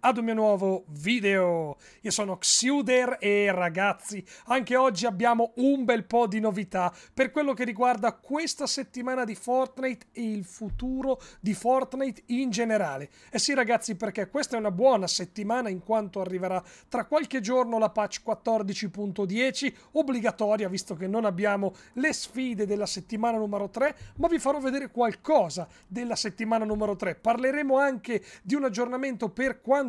ad un mio nuovo video. Io sono Xuder e ragazzi, anche oggi abbiamo un bel po' di novità per quello che riguarda questa settimana di Fortnite e il futuro di Fortnite in generale. E eh sì ragazzi, perché questa è una buona settimana in quanto arriverà tra qualche giorno la patch 14.10, obbligatoria visto che non abbiamo le sfide della settimana numero 3, ma vi farò vedere qualcosa della settimana numero 3. Parleremo anche di un aggiornamento per quanto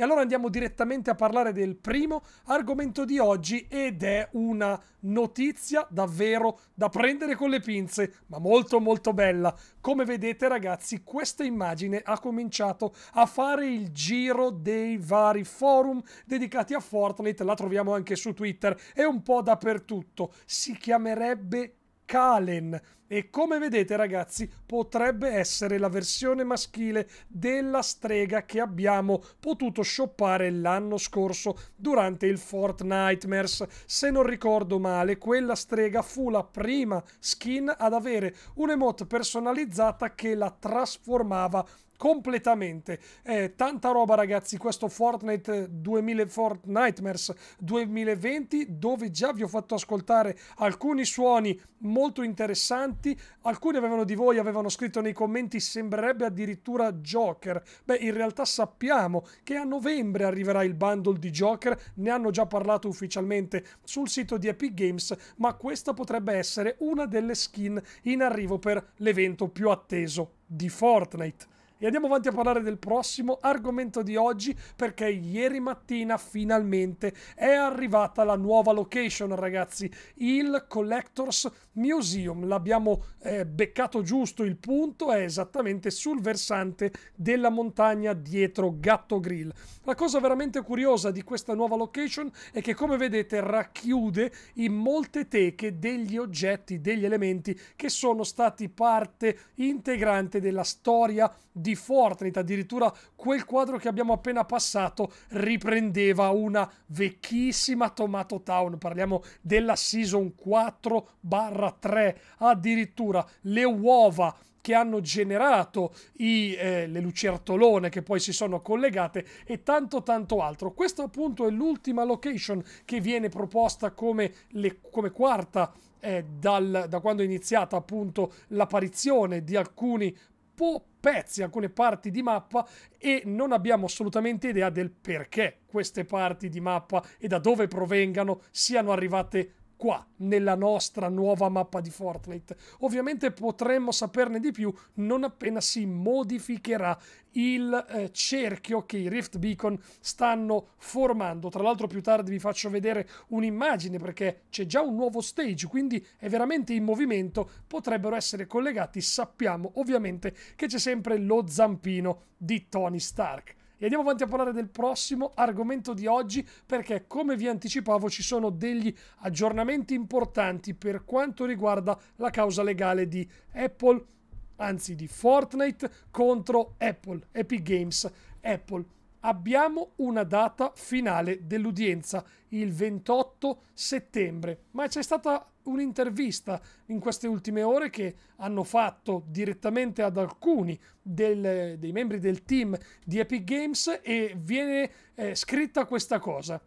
E allora andiamo direttamente a parlare del primo argomento di oggi ed è una notizia davvero da prendere con le pinze, ma molto molto bella. Come vedete ragazzi, questa immagine ha cominciato a fare il giro dei vari forum dedicati a Fortnite, la troviamo anche su Twitter e un po' dappertutto. Si chiamerebbe Kalen e come vedete ragazzi potrebbe essere la versione maschile della strega che abbiamo potuto shoppare l'anno scorso durante il Fortnitemers. Se non ricordo male quella strega fu la prima skin ad avere un'emote personalizzata che la trasformava completamente. Eh, tanta roba, ragazzi. Questo Fortnite 2000 fortnitemers 2020, dove già vi ho fatto ascoltare alcuni suoni molto interessanti tanti. Alcuni avevano di voi, avevano scritto nei commenti, sembrerebbe addirittura Joker. Beh, in realtà sappiamo che a novembre arriverà il bundle di Joker, ne hanno già parlato ufficialmente sul sito di Epic Games, ma questa potrebbe essere una delle skin in arrivo per l'evento più atteso di Fortnite. E andiamo avanti a parlare del prossimo argomento di oggi perché ieri mattina finalmente è arrivata la nuova location ragazzi, il Collectors Museum. L'abbiamo eh, beccato giusto, il punto è esattamente sul versante della montagna dietro Gatto Grill. La cosa veramente curiosa di questa nuova location è che come vedete racchiude in molte teche degli oggetti, degli elementi che sono stati parte integrante della storia di di Fortnite, addirittura quel quadro che abbiamo appena passato riprendeva una vecchissima Tomato Town, parliamo della Season 4/3, addirittura le uova che hanno generato i, eh, le lucertolone che poi si sono collegate e tanto tanto altro. Questa appunto è l'ultima location che viene proposta come, le, come quarta eh, dal, da quando è iniziata appunto l'apparizione di alcuni po' pezzi, alcune parti di mappa e non abbiamo assolutamente idea del perché queste parti di mappa e da dove provengano siano arrivate qua nella nostra nuova mappa di Fortnite. Ovviamente potremmo saperne di più non appena si modificherà il eh, cerchio che i Rift Beacon stanno formando. Tra l'altro più tardi vi faccio vedere un'immagine perché c'è già un nuovo stage, quindi è veramente in movimento, potrebbero essere collegati. Sappiamo ovviamente che c'è sempre lo zampino di Tony Stark. E andiamo avanti a parlare del prossimo argomento di oggi perché come vi anticipavo ci sono degli aggiornamenti importanti per quanto riguarda la causa legale di Apple, anzi di Fortnite contro Apple, Epic Games, Apple. Abbiamo una data finale dell'udienza, il 28 settembre, ma c'è stata un'intervista in queste ultime ore che hanno fatto direttamente ad alcuni del, dei membri del team di Epic Games e viene eh, scritta questa cosa.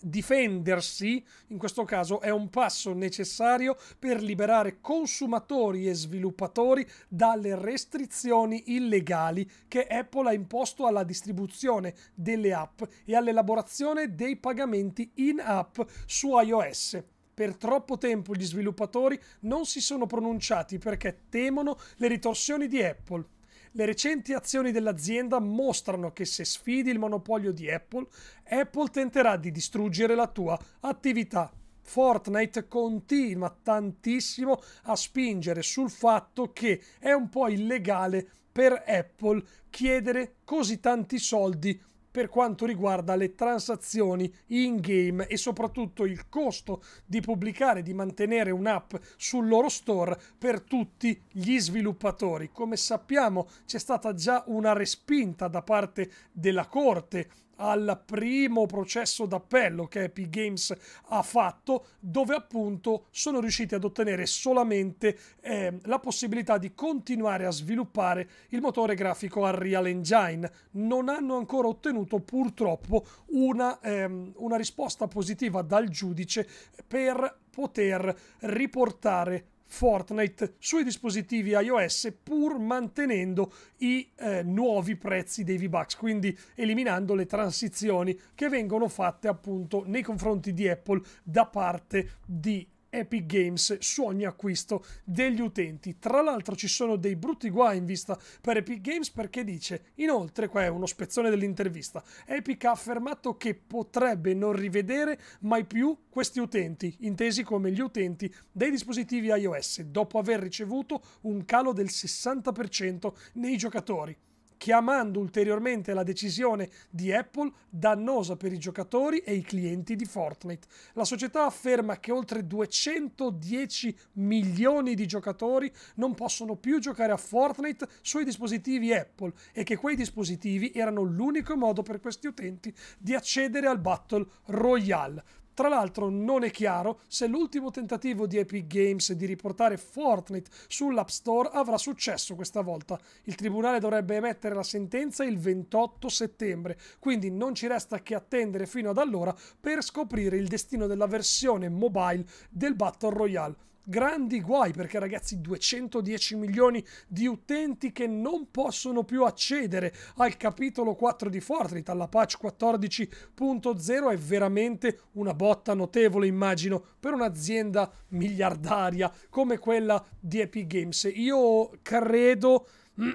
Difendersi, in questo caso, è un passo necessario per liberare consumatori e sviluppatori dalle restrizioni illegali che Apple ha imposto alla distribuzione delle app e all'elaborazione dei pagamenti in app su iOS per troppo tempo gli sviluppatori non si sono pronunciati perché temono le ritorsioni di Apple. Le recenti azioni dell'azienda mostrano che se sfidi il monopolio di Apple, Apple tenterà di distruggere la tua attività. Fortnite continua tantissimo a spingere sul fatto che è un po' illegale per Apple chiedere così tanti soldi per quanto riguarda le transazioni in game e soprattutto il costo di pubblicare, e di mantenere un'app sul loro store per tutti gli sviluppatori. Come sappiamo c'è stata già una respinta da parte della Corte al primo processo d'appello che Epic Games ha fatto, dove appunto sono riusciti ad ottenere solamente eh, la possibilità di continuare a sviluppare il motore grafico Unreal Engine. Non hanno ancora ottenuto purtroppo una, ehm, una risposta positiva dal giudice per poter riportare Fortnite sui dispositivi iOS pur mantenendo i eh, nuovi prezzi dei V-Bucks, quindi eliminando le transizioni che vengono fatte appunto nei confronti di Apple da parte di Epic Games su ogni acquisto degli utenti. Tra l'altro ci sono dei brutti guai in vista per Epic Games perché dice, inoltre, qua è uno spezzone dell'intervista, Epic ha affermato che potrebbe non rivedere mai più questi utenti, intesi come gli utenti dei dispositivi iOS, dopo aver ricevuto un calo del 60% nei giocatori chiamando ulteriormente la decisione di Apple dannosa per i giocatori e i clienti di Fortnite. La società afferma che oltre 210 milioni di giocatori non possono più giocare a Fortnite sui dispositivi Apple e che quei dispositivi erano l'unico modo per questi utenti di accedere al Battle Royale. Tra l'altro non è chiaro se l'ultimo tentativo di Epic Games di riportare Fortnite sull'App Store avrà successo questa volta. Il tribunale dovrebbe emettere la sentenza il 28 settembre, quindi non ci resta che attendere fino ad allora per scoprire il destino della versione mobile del Battle Royale grandi guai perché ragazzi 210 milioni di utenti che non possono più accedere al capitolo 4 di Fortnite, alla patch 14.0 è veramente una botta notevole immagino per un'azienda miliardaria come quella di Epic Games. Io credo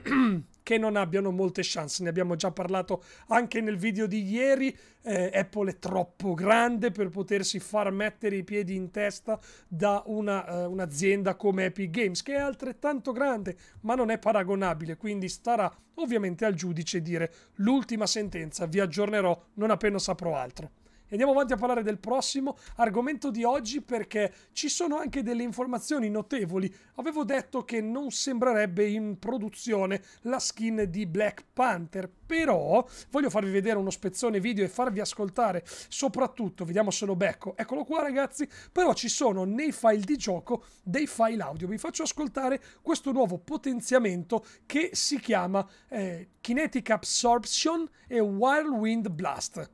che non abbiano molte chance. Ne abbiamo già parlato anche nel video di ieri. Eh, Apple è troppo grande per potersi far mettere i piedi in testa da una, eh, un'azienda come Epic Games, che è altrettanto grande, ma non è paragonabile. Quindi starà ovviamente al giudice dire l'ultima sentenza. Vi aggiornerò non appena saprò altro andiamo avanti a parlare del prossimo argomento di oggi perché ci sono anche delle informazioni notevoli. Avevo detto che non sembrerebbe in produzione la skin di Black Panther, però voglio farvi vedere uno spezzone video e farvi ascoltare soprattutto, vediamo se lo becco, eccolo qua ragazzi, però ci sono nei file di gioco dei file audio. Vi faccio ascoltare questo nuovo potenziamento che si chiama eh, Kinetic Absorption e Whirlwind Blast.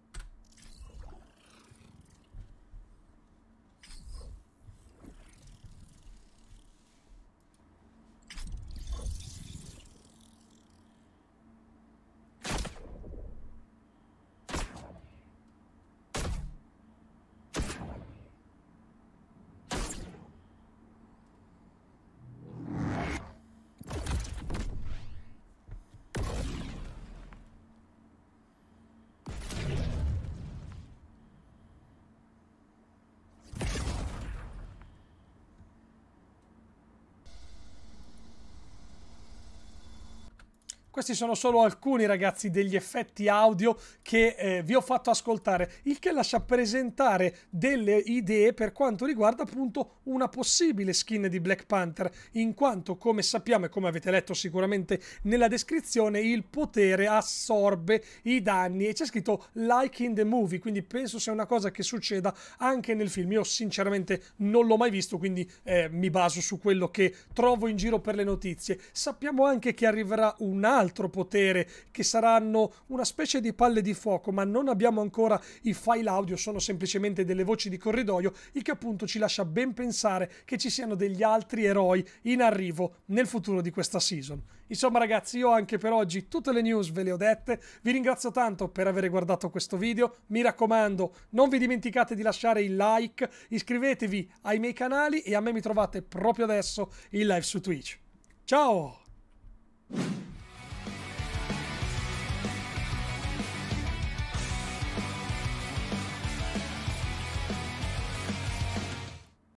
Questi sono solo alcuni ragazzi degli effetti audio che eh, vi ho fatto ascoltare, il che lascia presentare delle idee per quanto riguarda appunto una possibile skin di Black Panther, in quanto come sappiamo e come avete letto sicuramente nella descrizione il potere assorbe i danni e c'è scritto like in the movie, quindi penso sia una cosa che succeda anche nel film. Io sinceramente non l'ho mai visto, quindi eh, mi baso su quello che trovo in giro per le notizie. Sappiamo anche che arriverà un altro altro potere che saranno una specie di palle di fuoco, ma non abbiamo ancora i file audio, sono semplicemente delle voci di corridoio, il che appunto ci lascia ben pensare che ci siano degli altri eroi in arrivo nel futuro di questa season. Insomma ragazzi, io anche per oggi tutte le news ve le ho dette, vi ringrazio tanto per aver guardato questo video, mi raccomando non vi dimenticate di lasciare il like, iscrivetevi ai miei canali e a me mi trovate proprio adesso in live su Twitch. Ciao!